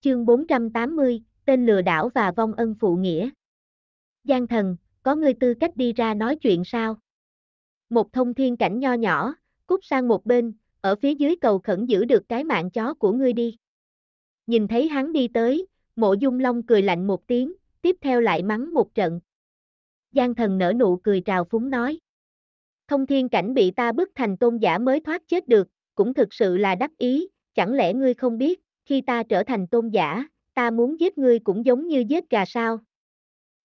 Chương 480, tên lừa đảo và vong ân phụ nghĩa. Giang thần, có ngươi tư cách đi ra nói chuyện sao? Một thông thiên cảnh nho nhỏ, cút sang một bên, ở phía dưới cầu khẩn giữ được cái mạng chó của ngươi đi. Nhìn thấy hắn đi tới, mộ dung long cười lạnh một tiếng, tiếp theo lại mắng một trận. Giang thần nở nụ cười trào phúng nói. Thông thiên cảnh bị ta bức thành tôn giả mới thoát chết được, cũng thực sự là đắc ý, chẳng lẽ ngươi không biết, khi ta trở thành tôn giả, ta muốn giết ngươi cũng giống như giết gà sao.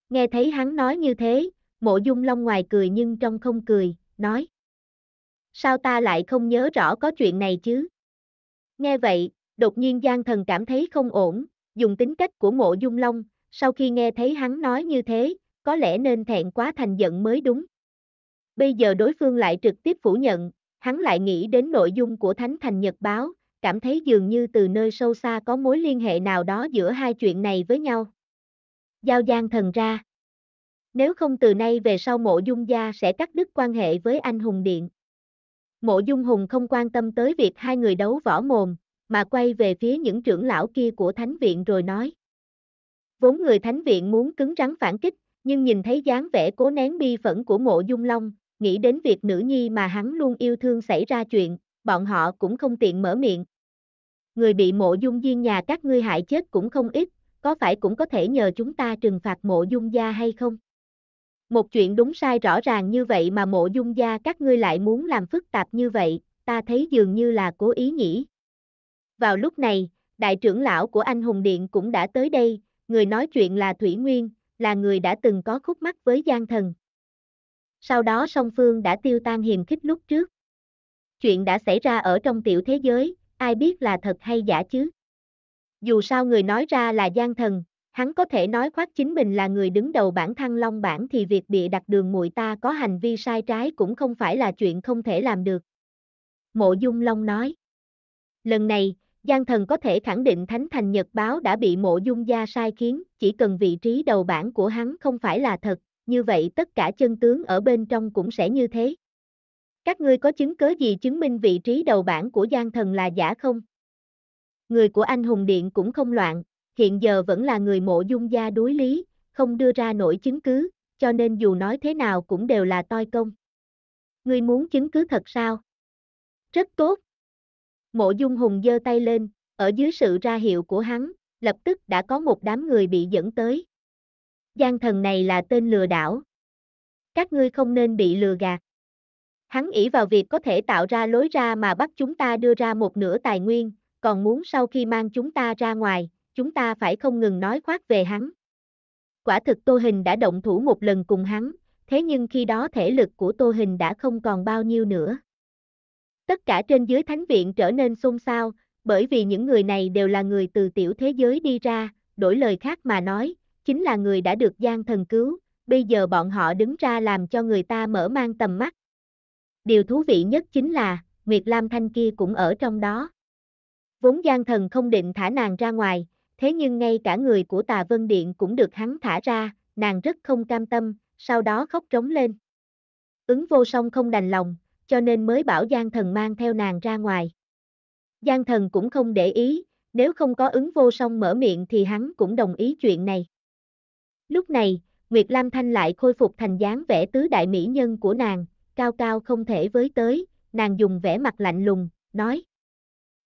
Nghe thấy hắn nói như thế, mộ dung long ngoài cười nhưng trong không cười, nói. Sao ta lại không nhớ rõ có chuyện này chứ? Nghe vậy, đột nhiên Giang thần cảm thấy không ổn, dùng tính cách của mộ dung long, sau khi nghe thấy hắn nói như thế, có lẽ nên thẹn quá thành giận mới đúng. Bây giờ đối phương lại trực tiếp phủ nhận, hắn lại nghĩ đến nội dung của Thánh Thành Nhật Báo, cảm thấy dường như từ nơi sâu xa có mối liên hệ nào đó giữa hai chuyện này với nhau. Giao Giang thần ra. Nếu không từ nay về sau mộ dung gia sẽ cắt đứt quan hệ với anh Hùng Điện. Mộ dung hùng không quan tâm tới việc hai người đấu võ mồm, mà quay về phía những trưởng lão kia của Thánh Viện rồi nói. Vốn người Thánh Viện muốn cứng rắn phản kích, nhưng nhìn thấy dáng vẻ cố nén bi phẫn của mộ dung long, nghĩ đến việc nữ nhi mà hắn luôn yêu thương xảy ra chuyện, bọn họ cũng không tiện mở miệng, người bị mộ dung diên nhà các ngươi hại chết cũng không ít, có phải cũng có thể nhờ chúng ta trừng phạt mộ dung gia hay không? Một chuyện đúng sai rõ ràng như vậy mà mộ dung gia các ngươi lại muốn làm phức tạp như vậy, ta thấy dường như là cố ý nhỉ. Vào lúc này, đại trưởng lão của anh Hùng Điện cũng đã tới đây, người nói chuyện là Thủy Nguyên, là người đã từng có khúc mắt với Giang Thần. Sau đó song phương đã tiêu tan hiềm khích lúc trước. Chuyện đã xảy ra ở trong tiểu thế giới, ai biết là thật hay giả chứ. Dù sao người nói ra là gian thần, hắn có thể nói khoác chính mình là người đứng đầu bản thăng long bản thì việc bị đặt đường muội ta có hành vi sai trái cũng không phải là chuyện không thể làm được. Mộ Dung Long nói. Lần này, Giang thần có thể khẳng định Thánh Thành Nhật Báo đã bị mộ dung gia sai khiến, chỉ cần vị trí đầu bản của hắn không phải là thật, như vậy tất cả chân tướng ở bên trong cũng sẽ như thế. Các ngươi có chứng cứ gì chứng minh vị trí đầu bảng của Giang Thần là giả không? Người của anh Hùng Điện cũng không loạn, hiện giờ vẫn là người mộ dung gia đối lý, không đưa ra nổi chứng cứ, cho nên dù nói thế nào cũng đều là toi công. Ngươi muốn chứng cứ thật sao? Rất tốt. Mộ dung hùng giơ tay lên, ở dưới sự ra hiệu của hắn, lập tức đã có một đám người bị dẫn tới. Giang thần này là tên lừa đảo. Các ngươi không nên bị lừa gạt. Hắn ỷ vào việc có thể tạo ra lối ra mà bắt chúng ta đưa ra một nửa tài nguyên, còn muốn sau khi mang chúng ta ra ngoài, chúng ta phải không ngừng nói khoác về hắn. Quả thực Tô Hình đã động thủ một lần cùng hắn, thế nhưng khi đó thể lực của Tô Hình đã không còn bao nhiêu nữa. Tất cả trên dưới thánh viện trở nên xôn xao, bởi vì những người này đều là người từ tiểu thế giới đi ra, đổi lời khác mà nói, chính là người đã được gian thần cứu, bây giờ bọn họ đứng ra làm cho người ta mở mang tầm mắt, Điều thú vị nhất chính là, Nguyệt Lam Thanh kia cũng ở trong đó. Vốn gian thần không định thả nàng ra ngoài, thế nhưng ngay cả người của tà Vân Điện cũng được hắn thả ra, nàng rất không cam tâm, sau đó khóc trống lên. Ứng vô song không đành lòng, cho nên mới bảo gian thần mang theo nàng ra ngoài. Gian thần cũng không để ý, nếu không có ứng vô song mở miệng thì hắn cũng đồng ý chuyện này. Lúc này, Nguyệt Lam Thanh lại khôi phục thành dáng vẻ tứ đại mỹ nhân của nàng, cao cao không thể với tới, nàng dùng vẻ mặt lạnh lùng, nói.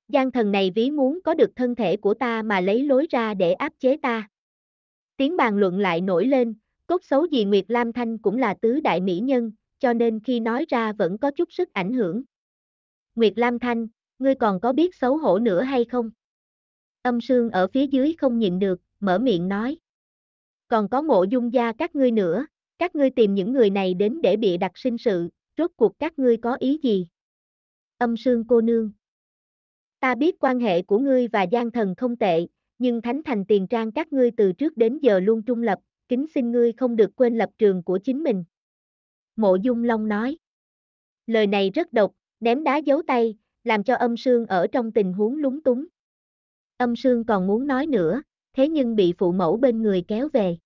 giang thần này ví muốn có được thân thể của ta mà lấy lối ra để áp chế ta. Tiếng bàn luận lại nổi lên, cốt xấu gì Nguyệt Lam Thanh cũng là tứ đại mỹ nhân, cho nên khi nói ra vẫn có chút sức ảnh hưởng. Nguyệt Lam Thanh, ngươi còn có biết xấu hổ nữa hay không? Âm sương ở phía dưới không nhịn được, mở miệng nói. Còn có ngộ dung gia các ngươi nữa, các ngươi tìm những người này đến để bịa đặt sinh sự, rốt cuộc các ngươi có ý gì? Âm sương cô nương. Ta biết quan hệ của ngươi và gian thần không tệ, nhưng thánh thành tiền trang các ngươi từ trước đến giờ luôn trung lập, kính xin ngươi không được quên lập trường của chính mình. Mộ Dung Long nói. Lời này rất độc, ném đá giấu tay, làm cho âm sương ở trong tình huống lúng túng. Âm sương còn muốn nói nữa, thế nhưng bị phụ mẫu bên người kéo về.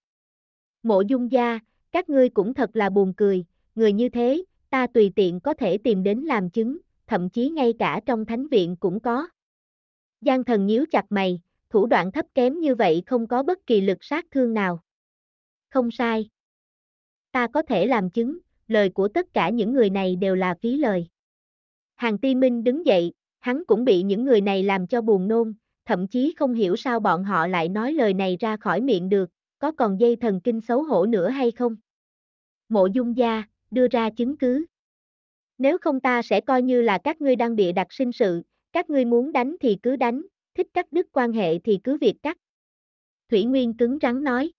Mộ Dung gia, các ngươi cũng thật là buồn cười, người như thế, ta tùy tiện có thể tìm đến làm chứng, thậm chí ngay cả trong thánh viện cũng có. Giang thần nhíu chặt mày, thủ đoạn thấp kém như vậy không có bất kỳ lực sát thương nào. Không sai. Ta có thể làm chứng, lời của tất cả những người này đều là phí lời. Hàng ti minh đứng dậy, hắn cũng bị những người này làm cho buồn nôn, thậm chí không hiểu sao bọn họ lại nói lời này ra khỏi miệng được, có còn dây thần kinh xấu hổ nữa hay không? Mộ dung gia, đưa ra chứng cứ. Nếu không ta sẽ coi như là các ngươi đang bịa đặt sinh sự, các ngươi muốn đánh thì cứ đánh, thích cắt đứt quan hệ thì cứ việc cắt. Thủy Nguyên cứng rắn nói.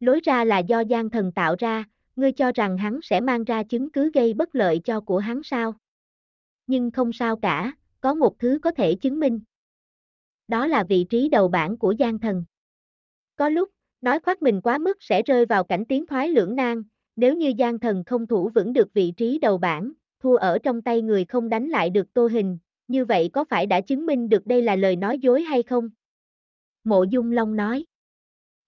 Lối ra là do gian thần tạo ra, ngươi cho rằng hắn sẽ mang ra chứng cứ gây bất lợi cho của hắn sao? Nhưng không sao cả, có một thứ có thể chứng minh. Đó là vị trí đầu bảng của gian thần. Có lúc, nói khoác mình quá mức sẽ rơi vào cảnh tiến thoái lưỡng nan, nếu như Giang Thần không thủ vững được vị trí đầu bảng, thua ở trong tay người không đánh lại được Tô Hình, như vậy có phải đã chứng minh được đây là lời nói dối hay không? Mộ Dung Long nói.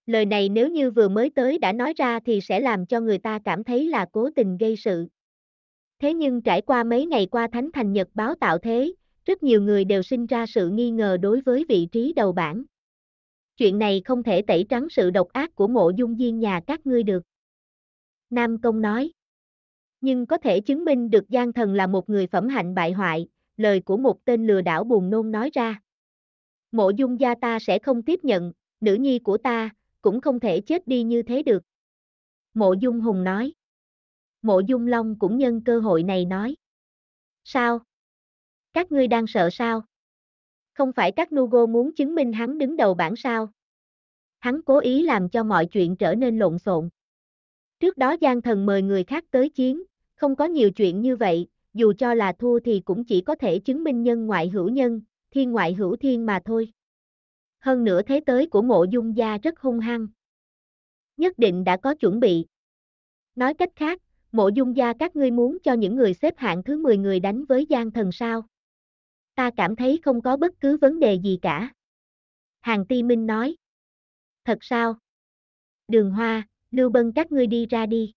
Lời này nếu như vừa mới tới đã nói ra thì sẽ làm cho người ta cảm thấy là cố tình gây sự. Thế nhưng trải qua mấy ngày qua Thánh Thành Nhật báo tạo thế, rất nhiều người đều sinh ra sự nghi ngờ đối với vị trí đầu bảng chuyện này không thể tẩy trắng sự độc ác của mộ dung viên nhà các ngươi được. Nam Công nói, nhưng có thể chứng minh được Giang Thần là một người phẩm hạnh bại hoại, lời của một tên lừa đảo buồn nôn nói ra. Mộ dung gia ta sẽ không tiếp nhận, nữ nhi của ta, cũng không thể chết đi như thế được. Mộ dung hùng nói. Mộ dung long cũng nhân cơ hội này nói. Sao? Các ngươi đang sợ sao? Không phải các Nugo muốn chứng minh hắn đứng đầu bảng sao. Hắn cố ý làm cho mọi chuyện trở nên lộn xộn. Trước đó Giang Thần mời người khác tới chiến, không có nhiều chuyện như vậy, dù cho là thua thì cũng chỉ có thể chứng minh nhân ngoại hữu nhân, thiên ngoại hữu thiên mà thôi. Hơn nữa thế tới của mộ dung gia rất hung hăng. Nhất định đã có chuẩn bị. Nói cách khác, mộ dung gia các ngươi muốn cho những người xếp hạng thứ 10 người đánh với Giang Thần sao? ta cảm thấy không có bất cứ vấn đề gì cả. Hàng ti minh nói. Thật sao? Đường hoa, lưu bân các ngươi đi ra đi.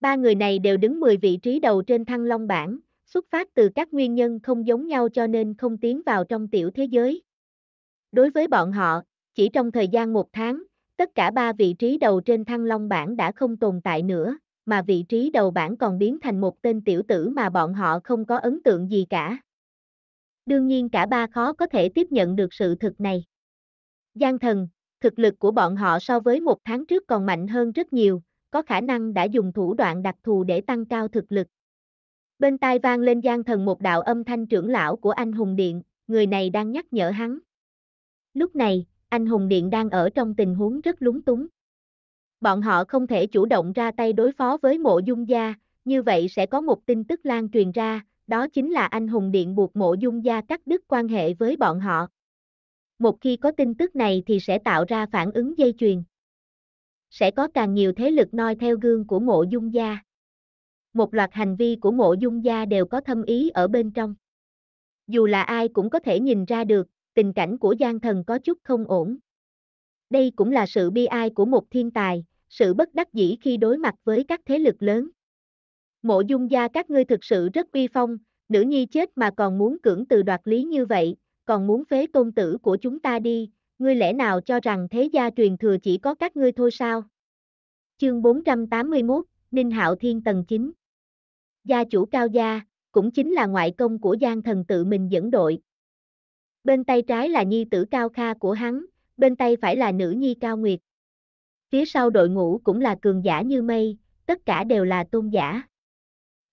Ba người này đều đứng 10 vị trí đầu trên thăng long bảng, xuất phát từ các nguyên nhân không giống nhau cho nên không tiến vào trong tiểu thế giới. Đối với bọn họ, chỉ trong thời gian một tháng, tất cả ba vị trí đầu trên thăng long bảng đã không tồn tại nữa, mà vị trí đầu bảng còn biến thành một tên tiểu tử mà bọn họ không có ấn tượng gì cả đương nhiên cả ba khó có thể tiếp nhận được sự thực này. Gian thần, thực lực của bọn họ so với một tháng trước còn mạnh hơn rất nhiều, có khả năng đã dùng thủ đoạn đặc thù để tăng cao thực lực. Bên tai vang lên gian thần một đạo âm thanh trưởng lão của anh Hùng Điện, người này đang nhắc nhở hắn. Lúc này, anh Hùng Điện đang ở trong tình huống rất lúng túng. Bọn họ không thể chủ động ra tay đối phó với mộ dung gia, như vậy sẽ có một tin tức lan truyền ra, đó chính là anh hùng điện buộc mộ dung gia cắt đứt quan hệ với bọn họ. Một khi có tin tức này thì sẽ tạo ra phản ứng dây chuyền. Sẽ có càng nhiều thế lực noi theo gương của mộ dung gia. Một loạt hành vi của mộ dung gia đều có thâm ý ở bên trong. Dù là ai cũng có thể nhìn ra được, tình cảnh của gian thần có chút không ổn. Đây cũng là sự bi ai của một thiên tài, sự bất đắc dĩ khi đối mặt với các thế lực lớn mộ dung gia các ngươi thực sự rất uy phong, nữ nhi chết mà còn muốn cưỡng từ đoạt lý như vậy, còn muốn phế tôn tử của chúng ta đi, ngươi lẽ nào cho rằng thế gia truyền thừa chỉ có các ngươi thôi sao? Chương 481, Ninh Hạo Thiên tầng 9 Gia chủ cao gia, cũng chính là ngoại công của Giang thần tự mình dẫn đội. Bên tay trái là nhi tử cao kha của hắn, bên tay phải là nữ nhi cao nguyệt. Phía sau đội ngũ cũng là cường giả như mây, tất cả đều là tôn giả.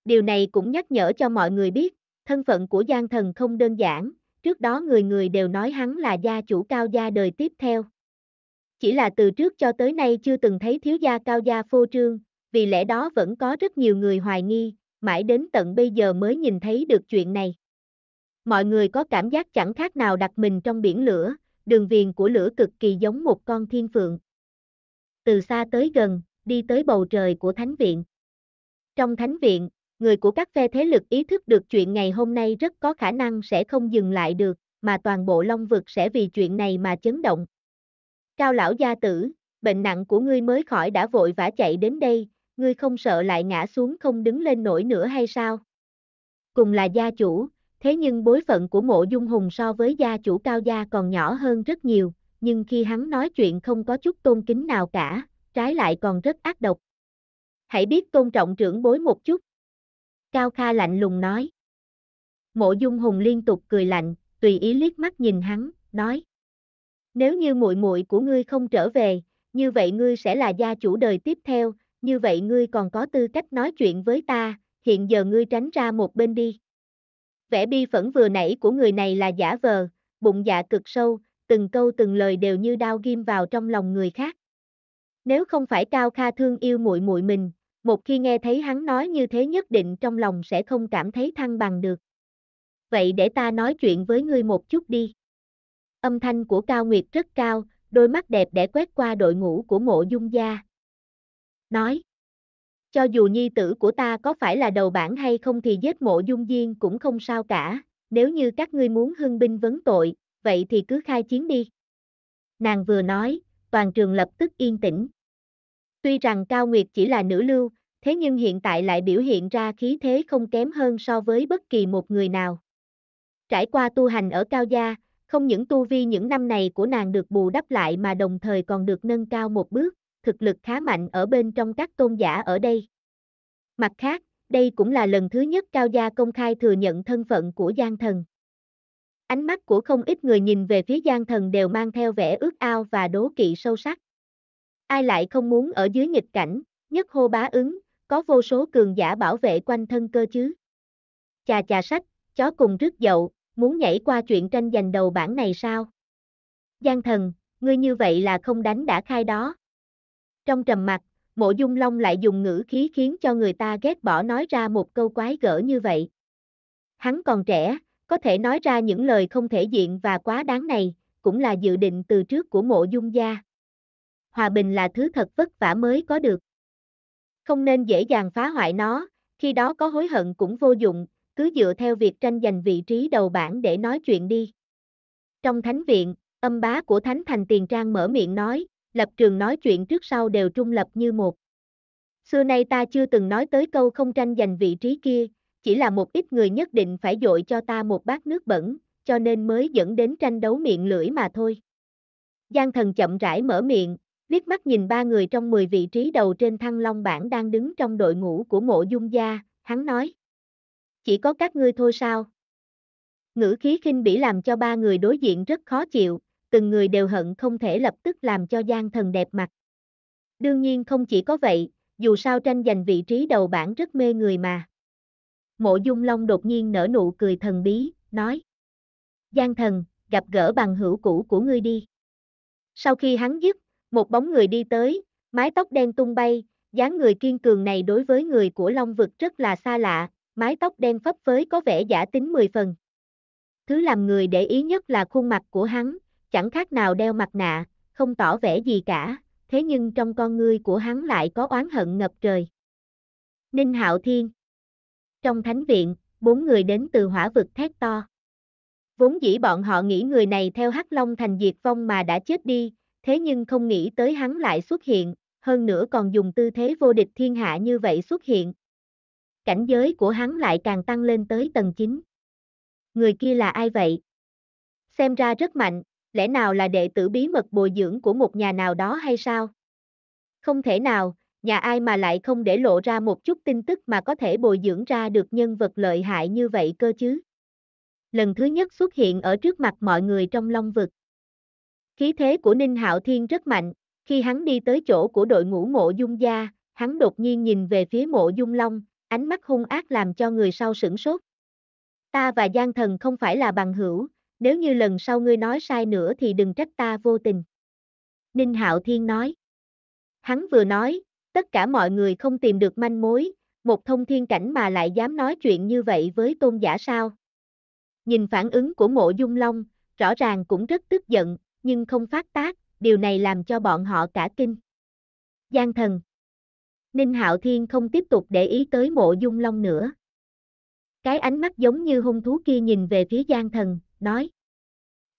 Điều này cũng nhắc nhở cho mọi người biết, thân phận của Giang Thần không đơn giản, trước đó người người đều nói hắn là gia chủ cao gia đời tiếp theo. Chỉ là từ trước cho tới nay chưa từng thấy thiếu gia cao gia phô trương, vì lẽ đó vẫn có rất nhiều người hoài nghi, mãi đến tận bây giờ mới nhìn thấy được chuyện này. Mọi người có cảm giác chẳng khác nào đặt mình trong biển lửa, đường viền của lửa cực kỳ giống một con thiên phượng. Từ xa tới gần, đi tới bầu trời của thánh viện. Trong thánh viện, người của các phe thế lực ý thức được chuyện ngày hôm nay rất có khả năng sẽ không dừng lại được, mà toàn bộ Long vực sẽ vì chuyện này mà chấn động. Cao lão gia tử, bệnh nặng của ngươi mới khỏi đã vội vã chạy đến đây, ngươi không sợ lại ngã xuống không đứng lên nổi nữa hay sao? Cùng là gia chủ, thế nhưng bối phận của mộ dung hùng so với gia chủ cao gia còn nhỏ hơn rất nhiều, nhưng khi hắn nói chuyện không có chút tôn kính nào cả, trái lại còn rất ác độc. Hãy biết tôn trọng trưởng bối một chút. Cao Kha lạnh lùng nói. Mộ Dung Hùng liên tục cười lạnh, tùy ý liếc mắt nhìn hắn, nói: "Nếu như muội muội của ngươi không trở về, như vậy ngươi sẽ là gia chủ đời tiếp theo, như vậy ngươi còn có tư cách nói chuyện với ta, hiện giờ ngươi tránh ra một bên đi." Vẻ bi phẫn vừa nãy của người này là giả vờ, bụng dạ cực sâu, từng câu từng lời đều như đao ghim vào trong lòng người khác. Nếu không phải Cao Kha thương yêu muội muội mình, một khi nghe thấy hắn nói như thế nhất định trong lòng sẽ không cảm thấy thăng bằng được. Vậy để ta nói chuyện với ngươi một chút đi. Âm thanh của Cao Nguyệt rất cao, đôi mắt đẹp để quét qua đội ngũ của mộ dung gia. Nói. Cho dù nhi tử của ta có phải là đầu bản hay không thì giết mộ dung diên cũng không sao cả, nếu như các ngươi muốn hưng binh vấn tội, vậy thì cứ khai chiến đi. Nàng vừa nói, toàn trường lập tức yên tĩnh. Tuy rằng Cao Nguyệt chỉ là nữ lưu, thế nhưng hiện tại lại biểu hiện ra khí thế không kém hơn so với bất kỳ một người nào. Trải qua tu hành ở Cao Gia, không những tu vi những năm này của nàng được bù đắp lại mà đồng thời còn được nâng cao một bước, thực lực khá mạnh ở bên trong các tôn giả ở đây. Mặt khác, đây cũng là lần thứ nhất Cao Gia công khai thừa nhận thân phận của Giang Thần. Ánh mắt của không ít người nhìn về phía Giang Thần đều mang theo vẻ ước ao và đố kỵ sâu sắc. Ai lại không muốn ở dưới nghịch cảnh, nhất hô bá ứng, có vô số cường giả bảo vệ quanh thân cơ chứ. Chà chà sách, chó cùng rước dậu, muốn nhảy qua chuyện tranh giành đầu bản này sao? Giang thần, ngươi như vậy là không đánh đã khai đó. Trong trầm mặt, mộ dung long lại dùng ngữ khí khiến cho người ta ghét bỏ nói ra một câu quái gở như vậy. Hắn còn trẻ, có thể nói ra những lời không thể diện và quá đáng này, cũng là dự định từ trước của mộ dung gia hòa bình là thứ thật vất vả mới có được. Không nên dễ dàng phá hoại nó, khi đó có hối hận cũng vô dụng, cứ dựa theo việc tranh giành vị trí đầu bảng để nói chuyện đi. Trong thánh viện, âm bá của thánh thành tiền trang mở miệng nói, lập trường nói chuyện trước sau đều trung lập như một. Xưa nay ta chưa từng nói tới câu không tranh giành vị trí kia, chỉ là một ít người nhất định phải dội cho ta một bát nước bẩn, cho nên mới dẫn đến tranh đấu miệng lưỡi mà thôi. Giang thần chậm rãi mở miệng, liếc mắt nhìn ba người trong 10 vị trí đầu trên thăng long bảng đang đứng trong đội ngũ của mộ dung gia, hắn nói. Chỉ có các ngươi thôi sao? Ngữ khí khinh bỉ làm cho ba người đối diện rất khó chịu, từng người đều hận không thể lập tức làm cho gian thần đẹp mặt. Đương nhiên không chỉ có vậy, dù sao tranh giành vị trí đầu bảng rất mê người mà. Mộ Dung Long đột nhiên nở nụ cười thần bí, nói. Giang thần, gặp gỡ bằng hữu cũ của ngươi đi. Sau khi hắn dứt, một bóng người đi tới, mái tóc đen tung bay, dáng người kiên cường này đối với người của Long vực rất là xa lạ, mái tóc đen phấp phới có vẻ giả tính 10 phần. Thứ làm người để ý nhất là khuôn mặt của hắn, chẳng khác nào đeo mặt nạ, không tỏ vẻ gì cả, thế nhưng trong con ngươi của hắn lại có oán hận ngập trời. Ninh Hạo Thiên Trong thánh viện, bốn người đến từ hỏa vực thét to. Vốn dĩ bọn họ nghĩ người này theo Hắc Long thành diệt vong mà đã chết đi, thế nhưng không nghĩ tới hắn lại xuất hiện, hơn nữa còn dùng tư thế vô địch thiên hạ như vậy xuất hiện. Cảnh giới của hắn lại càng tăng lên tới tầng 9. Người kia là ai vậy? Xem ra rất mạnh, lẽ nào là đệ tử bí mật bồi dưỡng của một nhà nào đó hay sao? Không thể nào, nhà ai mà lại không để lộ ra một chút tin tức mà có thể bồi dưỡng ra được nhân vật lợi hại như vậy cơ chứ? Lần thứ nhất xuất hiện ở trước mặt mọi người trong long vực. Khí thế của Ninh Hạo Thiên rất mạnh, khi hắn đi tới chỗ của đội ngũ mộ dung gia, hắn đột nhiên nhìn về phía mộ dung long, ánh mắt hung ác làm cho người sau sửng sốt. Ta và Giang Thần không phải là bằng hữu, nếu như lần sau ngươi nói sai nữa thì đừng trách ta vô tình. Ninh Hạo Thiên nói. Hắn vừa nói, tất cả mọi người không tìm được manh mối, một thông thiên cảnh mà lại dám nói chuyện như vậy với tôn giả sao. Nhìn phản ứng của mộ dung long, rõ ràng cũng rất tức giận, nhưng không phát tác, điều này làm cho bọn họ cả kinh. Giang thần Ninh Hạo Thiên không tiếp tục để ý tới mộ dung long nữa. Cái ánh mắt giống như hung thú kia nhìn về phía Giang thần, nói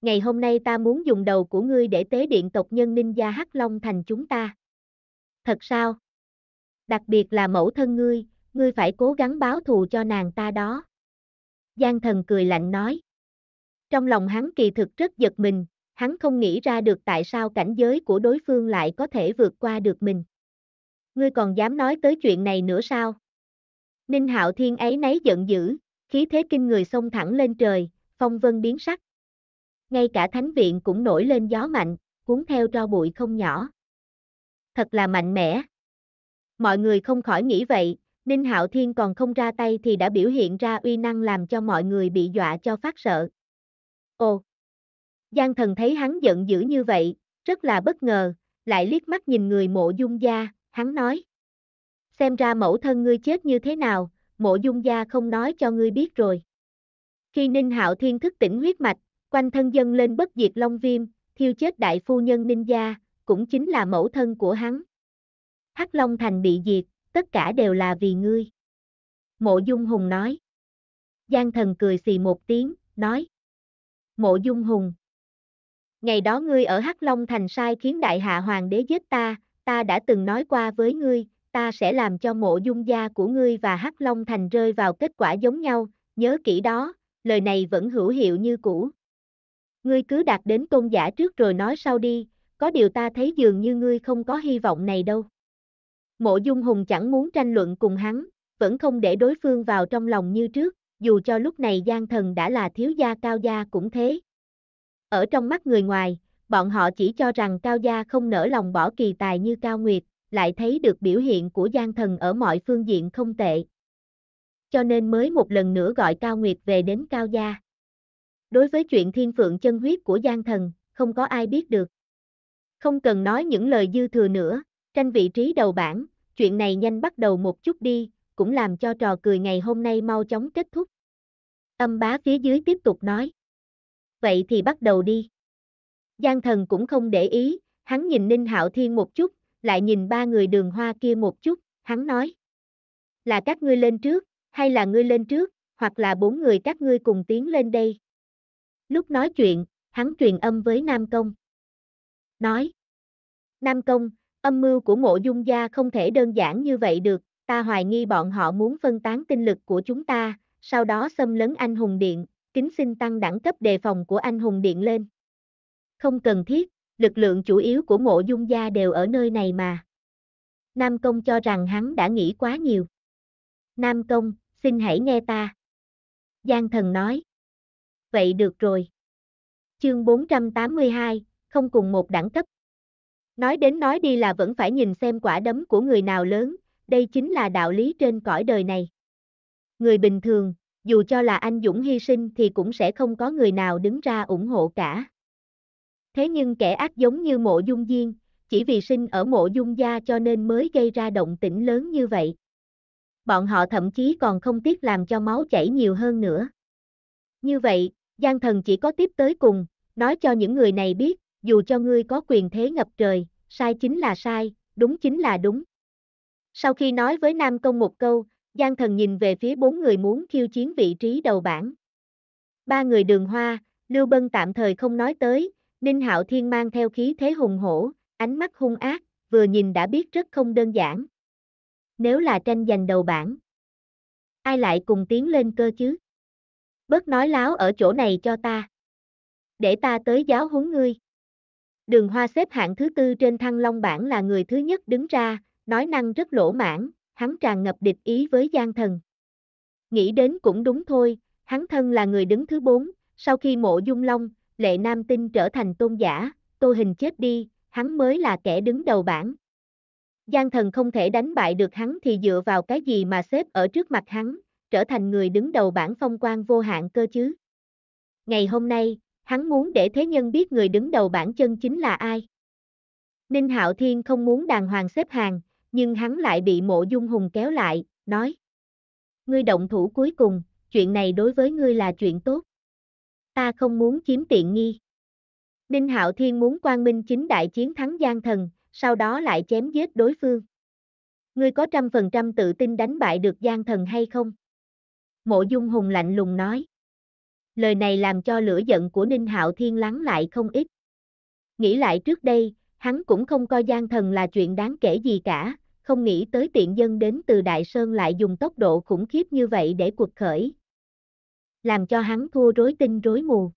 Ngày hôm nay ta muốn dùng đầu của ngươi để tế điện tộc nhân Ninh Gia Hắc Long thành chúng ta. Thật sao? Đặc biệt là mẫu thân ngươi, ngươi phải cố gắng báo thù cho nàng ta đó. Giang thần cười lạnh nói. Trong lòng hắn kỳ thực rất giật mình, hắn không nghĩ ra được tại sao cảnh giới của đối phương lại có thể vượt qua được mình. Ngươi còn dám nói tới chuyện này nữa sao? Ninh Hạo Thiên ấy nấy giận dữ, khí thế kinh người xông thẳng lên trời, phong vân biến sắc. Ngay cả thánh viện cũng nổi lên gió mạnh, cuốn theo tro bụi không nhỏ. Thật là mạnh mẽ. Mọi người không khỏi nghĩ vậy, Ninh Hạo Thiên còn không ra tay thì đã biểu hiện ra uy năng làm cho mọi người bị dọa cho phát sợ. Ồ! Giang thần thấy hắn giận dữ như vậy, rất là bất ngờ, lại liếc mắt nhìn người mộ dung gia, hắn nói. Xem ra mẫu thân ngươi chết như thế nào, mộ dung gia không nói cho ngươi biết rồi. Khi Ninh Hạo Thiên thức tỉnh huyết mạch, quanh thân dân lên bất diệt long viêm, thiêu chết đại phu nhân Ninh gia, cũng chính là mẫu thân của hắn. Hắc Long Thành bị diệt, tất cả đều là vì ngươi. Mộ Dung Hùng nói. Giang thần cười xì một tiếng, nói. Mộ Dung Hùng, ngày đó ngươi ở Hắc Long thành sai khiến đại hạ hoàng đế giết ta, ta đã từng nói qua với ngươi, ta sẽ làm cho mộ dung gia của ngươi và Hắc Long thành rơi vào kết quả giống nhau, nhớ kỹ đó, lời này vẫn hữu hiệu như cũ. Ngươi cứ đạt đến tôn giả trước rồi nói sau đi, có điều ta thấy dường như ngươi không có hy vọng này đâu. Mộ dung hùng chẳng muốn tranh luận cùng hắn, vẫn không để đối phương vào trong lòng như trước, dù cho lúc này gian thần đã là thiếu gia cao gia cũng thế. Ở trong mắt người ngoài, bọn họ chỉ cho rằng Cao Gia không nỡ lòng bỏ kỳ tài như Cao Nguyệt, lại thấy được biểu hiện của Giang Thần ở mọi phương diện không tệ. Cho nên mới một lần nữa gọi Cao Nguyệt về đến Cao Gia. Đối với chuyện thiên phượng chân huyết của Giang Thần, không có ai biết được. Không cần nói những lời dư thừa nữa, tranh vị trí đầu bảng, chuyện này nhanh bắt đầu một chút đi, cũng làm cho trò cười ngày hôm nay mau chóng kết thúc. Âm bá phía dưới tiếp tục nói vậy thì bắt đầu đi. Giang thần cũng không để ý, hắn nhìn Ninh Hạo Thiên một chút, lại nhìn ba người đường hoa kia một chút, hắn nói. Là các ngươi lên trước, hay là ngươi lên trước, hoặc là bốn người các ngươi cùng tiến lên đây. Lúc nói chuyện, hắn truyền âm với Nam Công. Nói. Nam Công, âm mưu của mộ dung gia không thể đơn giản như vậy được, ta hoài nghi bọn họ muốn phân tán tinh lực của chúng ta, sau đó xâm lấn anh hùng điện, kính xin tăng đẳng cấp đề phòng của anh hùng điện lên. Không cần thiết, lực lượng chủ yếu của mộ dung gia đều ở nơi này mà. Nam Công cho rằng hắn đã nghĩ quá nhiều. Nam Công, xin hãy nghe ta. Giang thần nói. Vậy được rồi. Chương 482, không cùng một đẳng cấp. Nói đến nói đi là vẫn phải nhìn xem quả đấm của người nào lớn, đây chính là đạo lý trên cõi đời này. Người bình thường, dù cho là anh Dũng hy sinh thì cũng sẽ không có người nào đứng ra ủng hộ cả. Thế nhưng kẻ ác giống như mộ dung diên, chỉ vì sinh ở mộ dung gia cho nên mới gây ra động tĩnh lớn như vậy. Bọn họ thậm chí còn không tiếc làm cho máu chảy nhiều hơn nữa. Như vậy, Giang thần chỉ có tiếp tới cùng, nói cho những người này biết, dù cho ngươi có quyền thế ngập trời, sai chính là sai, đúng chính là đúng. Sau khi nói với Nam Công một câu, Giang thần nhìn về phía bốn người muốn khiêu chiến vị trí đầu bảng. Ba người đường hoa, Lưu Bân tạm thời không nói tới, Ninh Hạo Thiên mang theo khí thế hùng hổ, ánh mắt hung ác, vừa nhìn đã biết rất không đơn giản. Nếu là tranh giành đầu bảng, ai lại cùng tiến lên cơ chứ? Bớt nói láo ở chỗ này cho ta. Để ta tới giáo huấn ngươi. Đường hoa xếp hạng thứ tư trên thăng long bảng là người thứ nhất đứng ra, nói năng rất lỗ mãn, hắn tràn ngập địch ý với gian thần. Nghĩ đến cũng đúng thôi, hắn thân là người đứng thứ bốn, sau khi mộ dung long, lệ nam tinh trở thành tôn giả, tô hình chết đi, hắn mới là kẻ đứng đầu bảng. Gian thần không thể đánh bại được hắn thì dựa vào cái gì mà xếp ở trước mặt hắn, trở thành người đứng đầu bảng phong quan vô hạn cơ chứ. Ngày hôm nay, hắn muốn để thế nhân biết người đứng đầu bảng chân chính là ai. Ninh Hạo Thiên không muốn đàng hoàng xếp hàng, nhưng hắn lại bị mộ dung hùng kéo lại, nói. Ngươi động thủ cuối cùng, chuyện này đối với ngươi là chuyện tốt. Ta không muốn chiếm tiện nghi. Đinh Hạo Thiên muốn quang minh chính đại chiến thắng gian thần, sau đó lại chém giết đối phương. Ngươi có trăm phần trăm tự tin đánh bại được gian thần hay không? Mộ Dung Hùng lạnh lùng nói. Lời này làm cho lửa giận của Ninh Hạo Thiên lắng lại không ít. Nghĩ lại trước đây, hắn cũng không coi gian thần là chuyện đáng kể gì cả, không nghĩ tới tiện dân đến từ Đại Sơn lại dùng tốc độ khủng khiếp như vậy để cuộc khởi. Làm cho hắn thua rối tinh rối mù.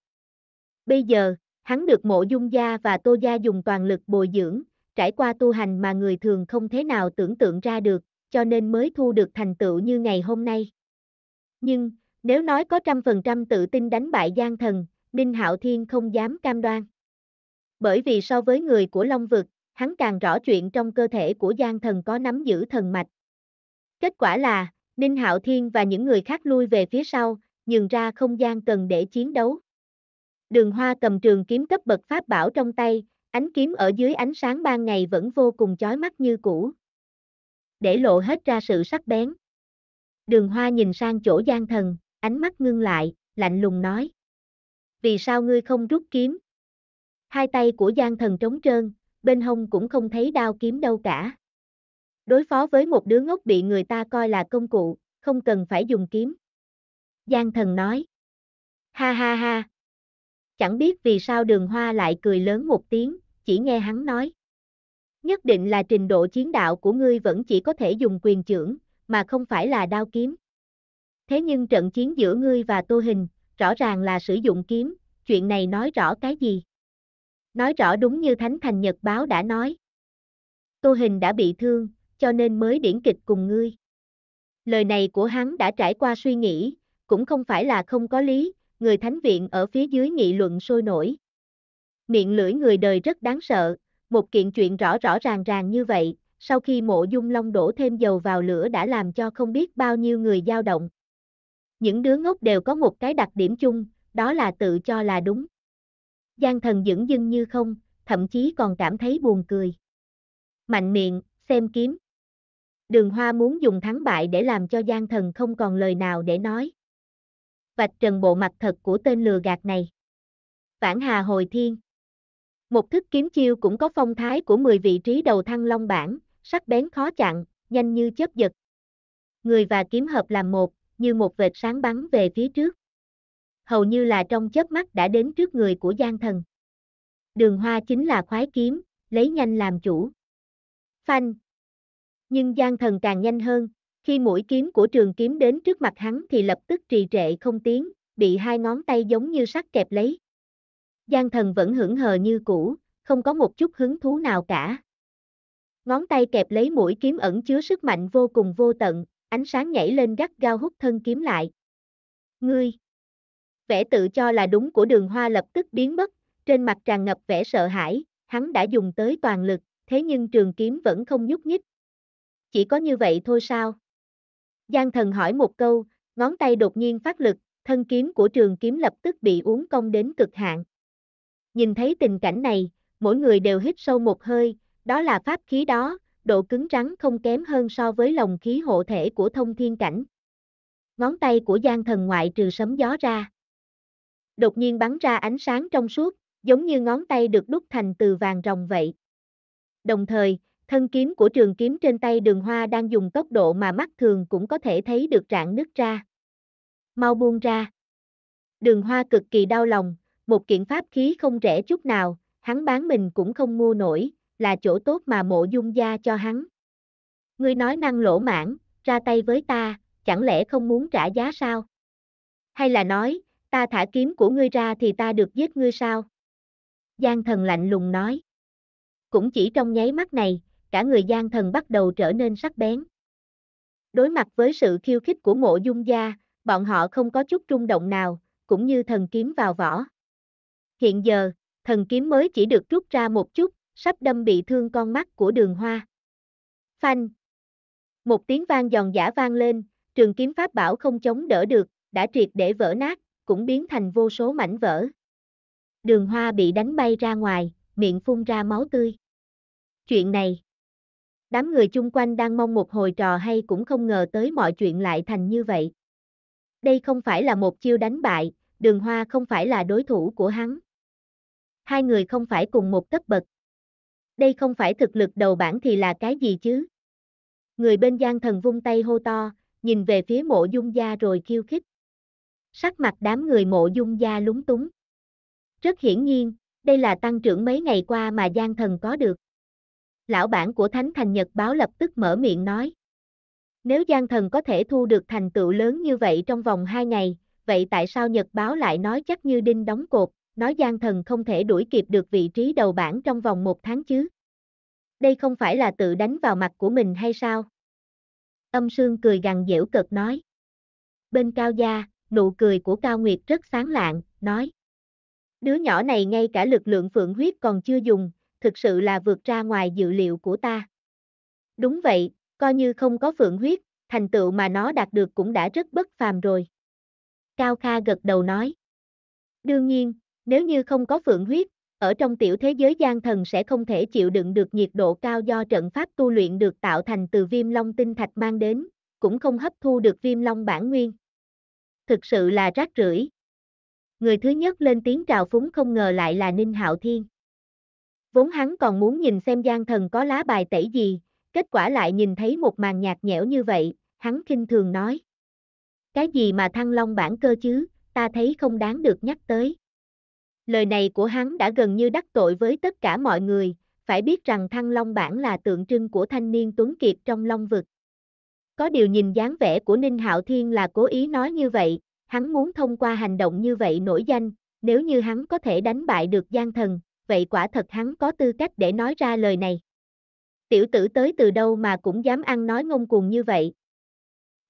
Bây giờ, hắn được mộ dung gia và tô gia dùng toàn lực bồi dưỡng, trải qua tu hành mà người thường không thế nào tưởng tượng ra được, cho nên mới thu được thành tựu như ngày hôm nay. Nhưng, nếu nói có trăm phần trăm tự tin đánh bại gian thần, Ninh Hạo Thiên không dám cam đoan. Bởi vì so với người của Long Vực, hắn càng rõ chuyện trong cơ thể của Giang Thần có nắm giữ thần mạch. Kết quả là, Ninh Hạo Thiên và những người khác lui về phía sau, nhường ra không gian cần để chiến đấu. Đường Hoa cầm trường kiếm cấp bậc pháp bảo trong tay, ánh kiếm ở dưới ánh sáng ban ngày vẫn vô cùng chói mắt như cũ. Để lộ hết ra sự sắc bén. Đường Hoa nhìn sang chỗ Giang Thần, ánh mắt ngưng lại, lạnh lùng nói. Vì sao ngươi không rút kiếm? Hai tay của Giang Thần trống trơn, bên hông cũng không thấy đao kiếm đâu cả. Đối phó với một đứa ngốc bị người ta coi là công cụ, không cần phải dùng kiếm. Giang thần nói. Ha ha ha. Chẳng biết vì sao đường hoa lại cười lớn một tiếng, chỉ nghe hắn nói. Nhất định là trình độ chiến đạo của ngươi vẫn chỉ có thể dùng quyền trưởng, mà không phải là đao kiếm. Thế nhưng trận chiến giữa ngươi và tô hình, rõ ràng là sử dụng kiếm, chuyện này nói rõ cái gì? nói rõ đúng như Thánh Thành Nhật Báo đã nói. Tô Hình đã bị thương, cho nên mới điển kịch cùng ngươi. Lời này của hắn đã trải qua suy nghĩ, cũng không phải là không có lý, người Thánh Viện ở phía dưới nghị luận sôi nổi. Miệng lưỡi người đời rất đáng sợ, một kiện chuyện rõ rõ ràng ràng như vậy, sau khi mộ dung long đổ thêm dầu vào lửa đã làm cho không biết bao nhiêu người dao động. Những đứa ngốc đều có một cái đặc điểm chung, đó là tự cho là đúng. Giang thần dững dưng như không, thậm chí còn cảm thấy buồn cười. Mạnh miệng, xem kiếm. Đường hoa muốn dùng thắng bại để làm cho Giang thần không còn lời nào để nói. Vạch trần bộ mặt thật của tên lừa gạt này. Vãn hà hồi thiên. Một thức kiếm chiêu cũng có phong thái của 10 vị trí đầu thăng long bản, sắc bén khó chặn, nhanh như chớp giật. Người và kiếm hợp làm một, như một vệt sáng bắn về phía trước hầu như là trong chớp mắt đã đến trước người của Giang Thần. Đường Hoa chính là khoái kiếm, lấy nhanh làm chủ. Phanh. Nhưng Giang Thần càng nhanh hơn, khi mũi kiếm của trường kiếm đến trước mặt hắn thì lập tức trì trệ không tiếng, bị hai ngón tay giống như sắt kẹp lấy. Giang Thần vẫn hững hờ như cũ, không có một chút hứng thú nào cả. Ngón tay kẹp lấy mũi kiếm ẩn chứa sức mạnh vô cùng vô tận, ánh sáng nhảy lên gắt gao hút thân kiếm lại. Ngươi! vẻ tự cho là đúng của đường hoa lập tức biến mất, trên mặt tràn ngập vẻ sợ hãi, hắn đã dùng tới toàn lực, thế nhưng trường kiếm vẫn không nhúc nhích. Chỉ có như vậy thôi sao? Giang thần hỏi một câu, ngón tay đột nhiên phát lực, thân kiếm của trường kiếm lập tức bị uống công đến cực hạn. Nhìn thấy tình cảnh này, mỗi người đều hít sâu một hơi, đó là pháp khí đó, độ cứng rắn không kém hơn so với lồng khí hộ thể của thông thiên cảnh. Ngón tay của Giang thần ngoại trừ sấm gió ra đột nhiên bắn ra ánh sáng trong suốt, giống như ngón tay được đúc thành từ vàng rồng vậy. Đồng thời, thân kiếm của trường kiếm trên tay đường hoa đang dùng tốc độ mà mắt thường cũng có thể thấy được rạn nứt ra. Mau buông ra. Đường hoa cực kỳ đau lòng, một kiện pháp khí không rẻ chút nào, hắn bán mình cũng không mua nổi, là chỗ tốt mà mộ dung gia cho hắn. Ngươi nói năng lỗ mãn, ra tay với ta, chẳng lẽ không muốn trả giá sao? Hay là nói, ta thả kiếm của ngươi ra thì ta được giết ngươi sao? Giang thần lạnh lùng nói. Cũng chỉ trong nháy mắt này, cả người Giang thần bắt đầu trở nên sắc bén. Đối mặt với sự khiêu khích của mộ dung gia, bọn họ không có chút rung động nào, cũng như thần kiếm vào vỏ. Hiện giờ, thần kiếm mới chỉ được rút ra một chút, sắp đâm bị thương con mắt của đường hoa. Phanh! Một tiếng vang giòn giả vang lên, trường kiếm pháp bảo không chống đỡ được, đã triệt để vỡ nát, cũng biến thành vô số mảnh vỡ. Đường hoa bị đánh bay ra ngoài, miệng phun ra máu tươi. Chuyện này, đám người chung quanh đang mong một hồi trò hay cũng không ngờ tới mọi chuyện lại thành như vậy. Đây không phải là một chiêu đánh bại, đường hoa không phải là đối thủ của hắn. Hai người không phải cùng một cấp bậc. Đây không phải thực lực đầu bản thì là cái gì chứ? Người bên gian thần vung tay hô to, nhìn về phía mộ dung gia rồi kêu khích sắc mặt đám người mộ dung gia lúng túng. Rất hiển nhiên, đây là tăng trưởng mấy ngày qua mà gian thần có được. Lão bản của Thánh Thành Nhật báo lập tức mở miệng nói. Nếu gian thần có thể thu được thành tựu lớn như vậy trong vòng 2 ngày, vậy tại sao Nhật báo lại nói chắc như đinh đóng cột, nói gian thần không thể đuổi kịp được vị trí đầu bảng trong vòng một tháng chứ? Đây không phải là tự đánh vào mặt của mình hay sao? Âm Sương cười gằn dẻo cợt nói. Bên cao gia, nụ cười của Cao Nguyệt rất sáng lạng, nói. Đứa nhỏ này ngay cả lực lượng phượng huyết còn chưa dùng, thực sự là vượt ra ngoài dự liệu của ta. Đúng vậy, coi như không có phượng huyết, thành tựu mà nó đạt được cũng đã rất bất phàm rồi. Cao Kha gật đầu nói. Đương nhiên, nếu như không có phượng huyết, ở trong tiểu thế giới gian thần sẽ không thể chịu đựng được nhiệt độ cao do trận pháp tu luyện được tạo thành từ viêm long tinh thạch mang đến, cũng không hấp thu được viêm long bản nguyên thực sự là rác rưởi. Người thứ nhất lên tiếng trào phúng không ngờ lại là Ninh Hạo Thiên. Vốn hắn còn muốn nhìn xem gian thần có lá bài tẩy gì, kết quả lại nhìn thấy một màn nhạt nhẽo như vậy, hắn kinh thường nói. Cái gì mà thăng long bản cơ chứ, ta thấy không đáng được nhắc tới. Lời này của hắn đã gần như đắc tội với tất cả mọi người, phải biết rằng thăng long bản là tượng trưng của thanh niên tuấn kiệt trong long vực. Có điều nhìn dáng vẻ của Ninh Hạo Thiên là cố ý nói như vậy, hắn muốn thông qua hành động như vậy nổi danh, nếu như hắn có thể đánh bại được gian thần, vậy quả thật hắn có tư cách để nói ra lời này. Tiểu tử tới từ đâu mà cũng dám ăn nói ngông cuồng như vậy.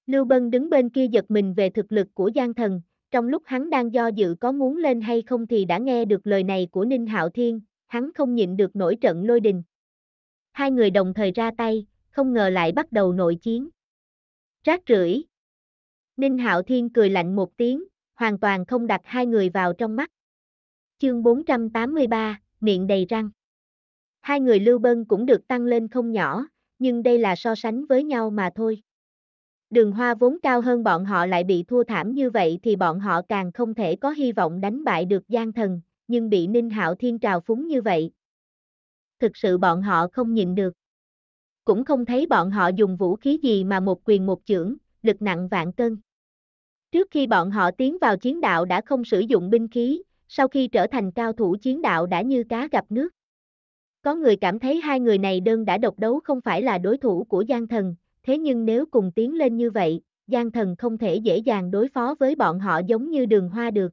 Lưu Bân đứng bên kia giật mình về thực lực của gian thần, trong lúc hắn đang do dự có muốn lên hay không thì đã nghe được lời này của Ninh Hạo Thiên, hắn không nhịn được nổi trận lôi đình. Hai người đồng thời ra tay, không ngờ lại bắt đầu nội chiến. Rác rưởi. Ninh Hạo Thiên cười lạnh một tiếng, hoàn toàn không đặt hai người vào trong mắt. Chương 483, miệng đầy răng. Hai người Lưu Bân cũng được tăng lên không nhỏ, nhưng đây là so sánh với nhau mà thôi. Đường Hoa vốn cao hơn bọn họ lại bị thua thảm như vậy thì bọn họ càng không thể có hy vọng đánh bại được Giang Thần, nhưng bị Ninh Hạo Thiên trào phúng như vậy. Thực sự bọn họ không nhịn được cũng không thấy bọn họ dùng vũ khí gì mà một quyền một chưởng, lực nặng vạn cân. Trước khi bọn họ tiến vào chiến đạo đã không sử dụng binh khí, sau khi trở thành cao thủ chiến đạo đã như cá gặp nước. Có người cảm thấy hai người này đơn đã độc đấu không phải là đối thủ của Giang Thần, thế nhưng nếu cùng tiến lên như vậy, Giang Thần không thể dễ dàng đối phó với bọn họ giống như đường hoa được.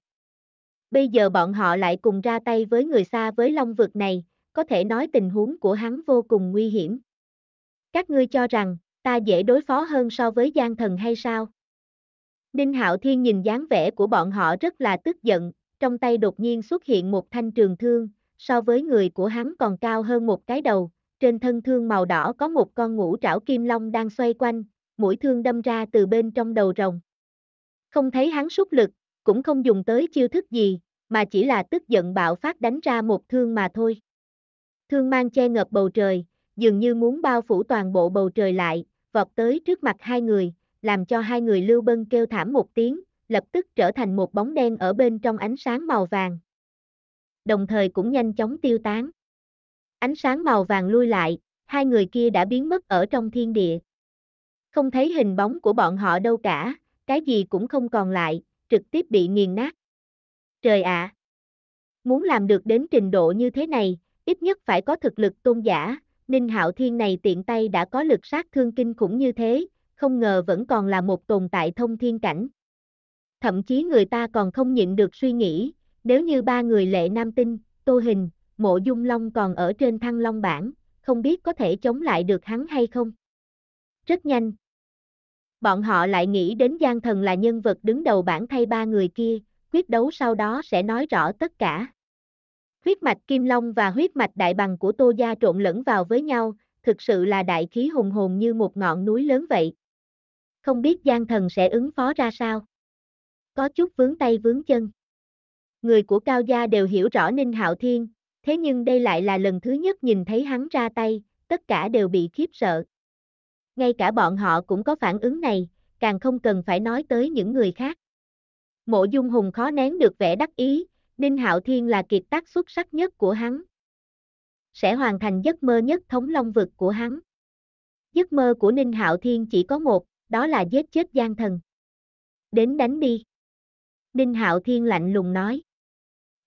Bây giờ bọn họ lại cùng ra tay với người xa với long vực này, có thể nói tình huống của hắn vô cùng nguy hiểm. Các ngươi cho rằng, ta dễ đối phó hơn so với gian thần hay sao? Ninh Hạo Thiên nhìn dáng vẻ của bọn họ rất là tức giận, trong tay đột nhiên xuất hiện một thanh trường thương, so với người của hắn còn cao hơn một cái đầu, trên thân thương màu đỏ có một con ngũ trảo kim long đang xoay quanh, mũi thương đâm ra từ bên trong đầu rồng. Không thấy hắn sút lực, cũng không dùng tới chiêu thức gì, mà chỉ là tức giận bạo phát đánh ra một thương mà thôi. Thương mang che ngập bầu trời, dường như muốn bao phủ toàn bộ bầu trời lại, vọt tới trước mặt hai người, làm cho hai người lưu bân kêu thảm một tiếng, lập tức trở thành một bóng đen ở bên trong ánh sáng màu vàng. Đồng thời cũng nhanh chóng tiêu tán. Ánh sáng màu vàng lui lại, hai người kia đã biến mất ở trong thiên địa. Không thấy hình bóng của bọn họ đâu cả, cái gì cũng không còn lại, trực tiếp bị nghiền nát. Trời ạ! À, muốn làm được đến trình độ như thế này, ít nhất phải có thực lực tôn giả, Ninh Hạo Thiên này tiện tay đã có lực sát thương kinh khủng như thế, không ngờ vẫn còn là một tồn tại thông thiên cảnh. Thậm chí người ta còn không nhịn được suy nghĩ, nếu như ba người lệ nam tinh, tô hình, mộ dung long còn ở trên thăng long bản, không biết có thể chống lại được hắn hay không. Rất nhanh. Bọn họ lại nghĩ đến Giang Thần là nhân vật đứng đầu bản thay ba người kia, quyết đấu sau đó sẽ nói rõ tất cả. Huyết mạch kim long và huyết mạch đại bằng của Tô Gia trộn lẫn vào với nhau, thực sự là đại khí hùng hồn như một ngọn núi lớn vậy. Không biết Giang Thần sẽ ứng phó ra sao? Có chút vướng tay vướng chân. Người của Cao Gia đều hiểu rõ Ninh Hạo Thiên, thế nhưng đây lại là lần thứ nhất nhìn thấy hắn ra tay, tất cả đều bị khiếp sợ. Ngay cả bọn họ cũng có phản ứng này, càng không cần phải nói tới những người khác. Mộ Dung Hùng khó nén được vẻ đắc ý, Đinh Hạo Thiên là kiệt tác xuất sắc nhất của hắn. Sẽ hoàn thành giấc mơ nhất thống long vực của hắn. Giấc mơ của Ninh Hạo Thiên chỉ có một, đó là giết chết gian thần. Đến đánh đi. Ninh Hạo Thiên lạnh lùng nói.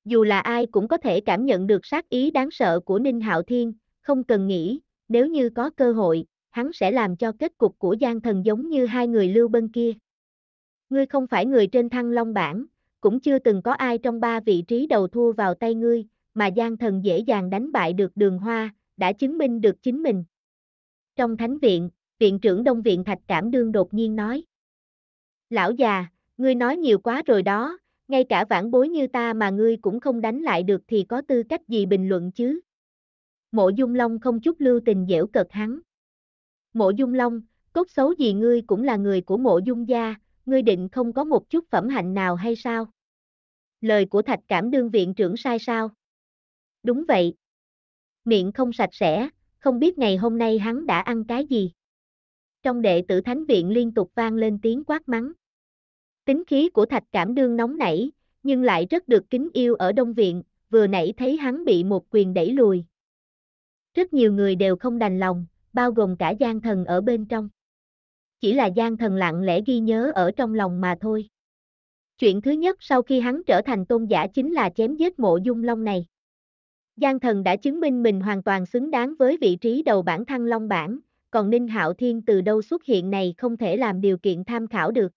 Dù là ai cũng có thể cảm nhận được sát ý đáng sợ của Ninh Hạo Thiên, không cần nghĩ, nếu như có cơ hội, hắn sẽ làm cho kết cục của gian thần giống như hai người lưu bân kia. Ngươi không phải người trên thăng long bản, cũng chưa từng có ai trong ba vị trí đầu thua vào tay ngươi, mà giang thần dễ dàng đánh bại được đường hoa, đã chứng minh được chính mình. Trong thánh viện, viện trưởng Đông Viện Thạch Cảm Đương đột nhiên nói. Lão già, ngươi nói nhiều quá rồi đó, ngay cả vãn bối như ta mà ngươi cũng không đánh lại được thì có tư cách gì bình luận chứ? Mộ Dung Long không chút lưu tình dẻo cợt hắn. Mộ Dung Long, cốt xấu gì ngươi cũng là người của mộ Dung gia, ngươi định không có một chút phẩm hạnh nào hay sao? Lời của thạch cảm đương viện trưởng sai sao? Đúng vậy. Miệng không sạch sẽ, không biết ngày hôm nay hắn đã ăn cái gì. Trong đệ tử thánh viện liên tục vang lên tiếng quát mắng. Tính khí của thạch cảm đương nóng nảy, nhưng lại rất được kính yêu ở đông viện, vừa nãy thấy hắn bị một quyền đẩy lùi. Rất nhiều người đều không đành lòng, bao gồm cả gian thần ở bên trong chỉ là gian thần lặng lẽ ghi nhớ ở trong lòng mà thôi. Chuyện thứ nhất sau khi hắn trở thành tôn giả chính là chém giết mộ dung long này. Giang thần đã chứng minh mình hoàn toàn xứng đáng với vị trí đầu bản thăng long bản, còn Ninh Hạo Thiên từ đâu xuất hiện này không thể làm điều kiện tham khảo được.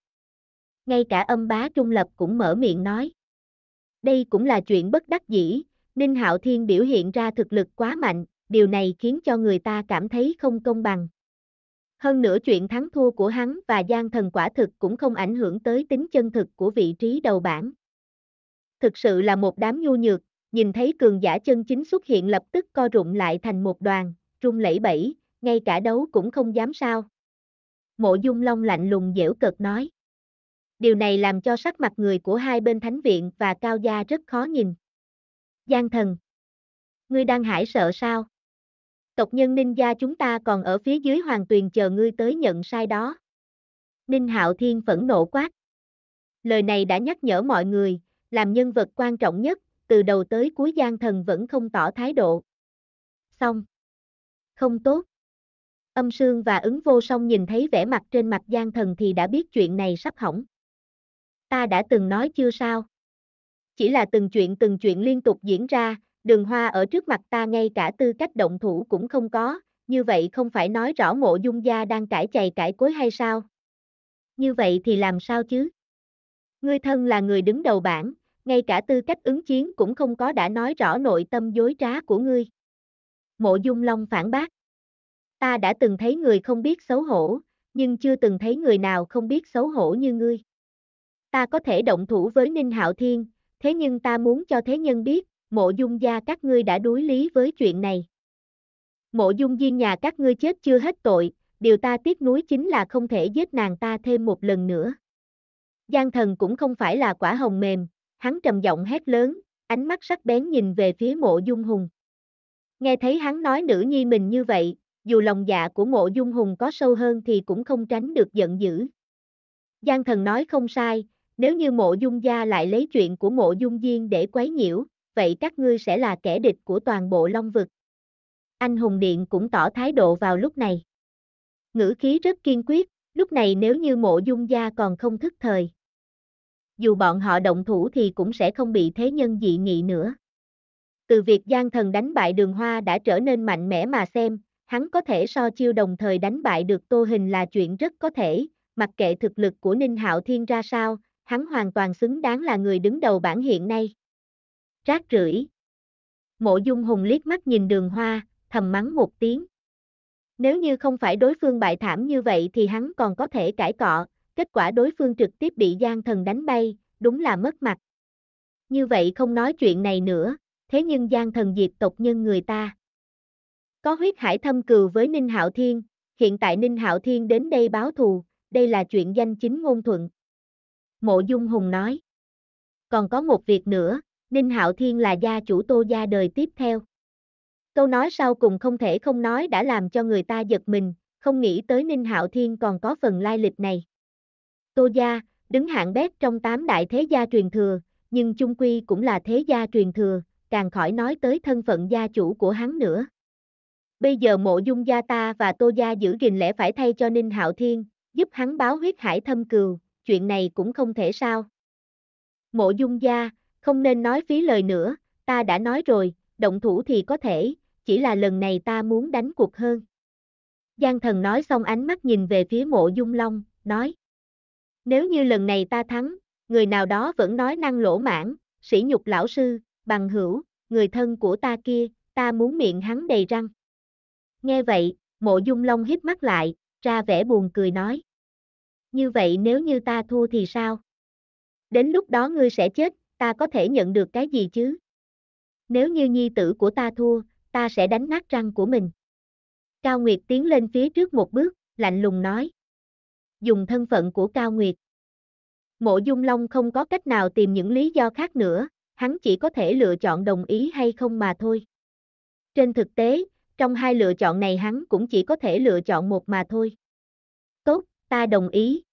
Ngay cả âm bá trung lập cũng mở miệng nói. Đây cũng là chuyện bất đắc dĩ, Ninh Hạo Thiên biểu hiện ra thực lực quá mạnh, điều này khiến cho người ta cảm thấy không công bằng, hơn nữa chuyện thắng thua của hắn và gian thần quả thực cũng không ảnh hưởng tới tính chân thực của vị trí đầu bảng. Thực sự là một đám nhu nhược, nhìn thấy cường giả chân chính xuất hiện lập tức co rụng lại thành một đoàn, rung lẩy bẩy, ngay cả đấu cũng không dám sao. Mộ Dung Long lạnh lùng dễu cợt nói. Điều này làm cho sắc mặt người của hai bên thánh viện và cao gia rất khó nhìn. Giang thần. Ngươi đang hải sợ sao? tộc nhân ninh gia chúng ta còn ở phía dưới hoàng tuyền chờ ngươi tới nhận sai đó. Ninh Hạo Thiên phẫn nộ quát. Lời này đã nhắc nhở mọi người, làm nhân vật quan trọng nhất, từ đầu tới cuối gian thần vẫn không tỏ thái độ. Xong. Không tốt. Âm Sương và ứng vô song nhìn thấy vẻ mặt trên mặt gian thần thì đã biết chuyện này sắp hỏng. Ta đã từng nói chưa sao. Chỉ là từng chuyện từng chuyện liên tục diễn ra, đường hoa ở trước mặt ta ngay cả tư cách động thủ cũng không có, như vậy không phải nói rõ mộ dung gia đang cãi chày cãi cối hay sao? Như vậy thì làm sao chứ? Ngươi thân là người đứng đầu bảng, ngay cả tư cách ứng chiến cũng không có đã nói rõ nội tâm dối trá của ngươi. Mộ dung long phản bác. Ta đã từng thấy người không biết xấu hổ, nhưng chưa từng thấy người nào không biết xấu hổ như ngươi. Ta có thể động thủ với Ninh Hạo Thiên, thế nhưng ta muốn cho thế nhân biết, mộ dung gia các ngươi đã đối lý với chuyện này. Mộ dung diên nhà các ngươi chết chưa hết tội, điều ta tiếc nuối chính là không thể giết nàng ta thêm một lần nữa. Giang thần cũng không phải là quả hồng mềm, hắn trầm giọng hét lớn, ánh mắt sắc bén nhìn về phía mộ dung hùng. Nghe thấy hắn nói nữ nhi mình như vậy, dù lòng dạ của mộ dung hùng có sâu hơn thì cũng không tránh được giận dữ. Giang thần nói không sai, nếu như mộ dung gia lại lấy chuyện của mộ dung diên để quấy nhiễu, vậy các ngươi sẽ là kẻ địch của toàn bộ Long vực. Anh Hùng Điện cũng tỏ thái độ vào lúc này. Ngữ khí rất kiên quyết, lúc này nếu như mộ dung gia còn không thức thời. Dù bọn họ động thủ thì cũng sẽ không bị thế nhân dị nghị nữa. Từ việc Giang Thần đánh bại đường hoa đã trở nên mạnh mẽ mà xem, hắn có thể so chiêu đồng thời đánh bại được Tô Hình là chuyện rất có thể, mặc kệ thực lực của Ninh Hạo Thiên ra sao, hắn hoàn toàn xứng đáng là người đứng đầu bản hiện nay rác rưởi. Mộ dung hùng liếc mắt nhìn đường hoa, thầm mắng một tiếng. Nếu như không phải đối phương bại thảm như vậy thì hắn còn có thể cãi cọ, kết quả đối phương trực tiếp bị gian thần đánh bay, đúng là mất mặt. Như vậy không nói chuyện này nữa, thế nhưng gian thần diệt tộc nhân người ta. Có huyết hải thâm cừu với Ninh Hạo Thiên, hiện tại Ninh Hạo Thiên đến đây báo thù, đây là chuyện danh chính ngôn thuận. Mộ Dung Hùng nói. Còn có một việc nữa, Ninh Hạo Thiên là gia chủ Tô gia đời tiếp theo. Câu nói sau cùng không thể không nói đã làm cho người ta giật mình, không nghĩ tới Ninh Hạo Thiên còn có phần lai lịch này. Tô gia, đứng hạng bét trong tám đại thế gia truyền thừa, nhưng chung quy cũng là thế gia truyền thừa, càng khỏi nói tới thân phận gia chủ của hắn nữa. Bây giờ mộ dung gia ta và Tô gia giữ gìn lẽ phải thay cho Ninh Hạo Thiên, giúp hắn báo huyết hải thâm cừu, chuyện này cũng không thể sao. Mộ dung gia, không nên nói phí lời nữa, ta đã nói rồi, động thủ thì có thể, chỉ là lần này ta muốn đánh cuộc hơn. Giang thần nói xong ánh mắt nhìn về phía mộ dung long, nói. Nếu như lần này ta thắng, người nào đó vẫn nói năng lỗ mãn, sỉ nhục lão sư, bằng hữu, người thân của ta kia, ta muốn miệng hắn đầy răng. Nghe vậy, mộ dung long hiếp mắt lại, ra vẻ buồn cười nói. Như vậy nếu như ta thua thì sao? Đến lúc đó ngươi sẽ chết, ta có thể nhận được cái gì chứ? Nếu như nhi tử của ta thua, ta sẽ đánh nát răng của mình. Cao Nguyệt tiến lên phía trước một bước, lạnh lùng nói. Dùng thân phận của Cao Nguyệt. Mộ Dung Long không có cách nào tìm những lý do khác nữa, hắn chỉ có thể lựa chọn đồng ý hay không mà thôi. Trên thực tế, trong hai lựa chọn này hắn cũng chỉ có thể lựa chọn một mà thôi. Tốt, ta đồng ý,